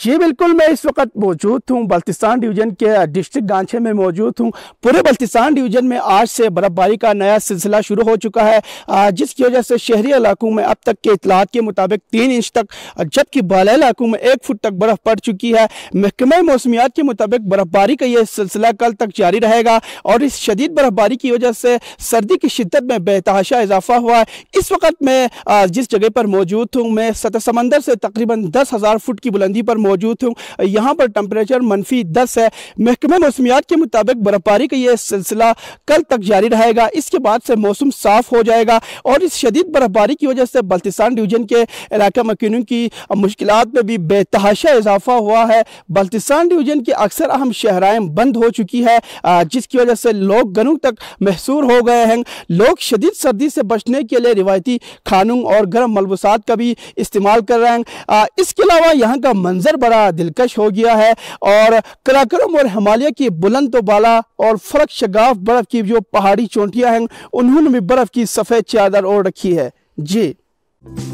जी बिल्कुल मैं इस वक्त मौजूद हूँ बल्तिस्तान डिवीज़न के डिस्ट्रिक्ट गांछे में मौजूद हूँ पूरे बल्तिस्तान डिवीज़न में आज से बर्फ़बारी का नया सिलसिला शुरू हो चुका है जिसकी वजह से शहरी इलाकों में अब तक के इतलात के मुताबिक तीन इंच तक जबकि बाला इलाकों में एक फुट तक बर्फ़ पड़ चुकी है महकमे मौसमियात के मुताबिक बर्फ़बारी का यह सिलसिला कल तक जारी रहेगा और इस शदीद बर्फ़बारी की वजह से सर्दी की शिद्दत में बेतहाशा इजाफा हुआ है इस वक्त मैं जिस जगह पर मौजूद हूँ मैं सतह समंदर से तकरीबन दस हज़ार फुट की बुलंदी पर पर मौजूद हूँ यहाँ पर टम्परेचर मनफी दस है महकमे मौसमियात के मुताबिक बर्फबारी का यह सिलसिला कल तक जारी रहेगा इसके बाद से मौसम साफ हो जाएगा और इस शदीद बर्फबारी की वजह से बल्तिस्तान डिवीजन के इलाके मकिनों की मुश्किल में भी बेतहाशा इजाफा हुआ है बल्तिस्तान डिवीजन की अक्सर अहम शहराएँ बंद हो चुकी है जिसकी वजह से लोग गनों तक महसूर हो गए हैं लोग शदीद सर्दी से बचने के लिए रिवायती खानों और गर्म मलबूसात का भी इस्तेमाल कर रहे हैं इसके अलावा यहाँ का मंजर मंज़र बड़ा दिलकश हो गया है और कराक्रम और हिमालय की बुलंद तो बाला और फर्क शगाफ बर्फ़ की जो पहाड़ी चोटियां हैं उन्होंने भी बर्फ़ की सफ़ेद चादर ओढ़ रखी है जी